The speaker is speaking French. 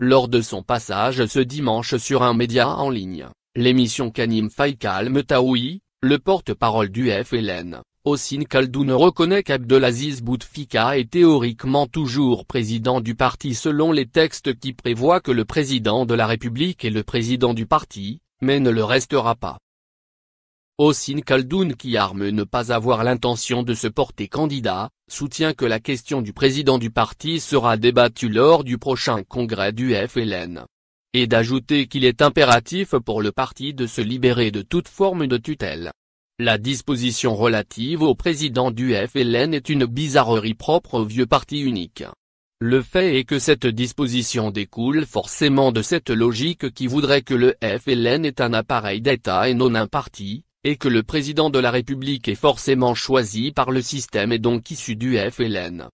Lors de son passage ce dimanche sur un média en ligne, l'émission Kanim Faikal Metaoui, le porte-parole du FLN, Kaldou ne reconnaît qu'Abdelaziz Bouteflika est théoriquement toujours président du parti selon les textes qui prévoient que le président de la République est le président du parti, mais ne le restera pas. Ossine kaldoun qui arme ne pas avoir l'intention de se porter candidat, soutient que la question du président du parti sera débattue lors du prochain congrès du FLN. Et d'ajouter qu'il est impératif pour le parti de se libérer de toute forme de tutelle. La disposition relative au président du FLN est une bizarrerie propre au vieux parti unique. Le fait est que cette disposition découle forcément de cette logique qui voudrait que le FLN est un appareil d'État et non un parti, et que le président de la République est forcément choisi par le système et donc issu du FLN.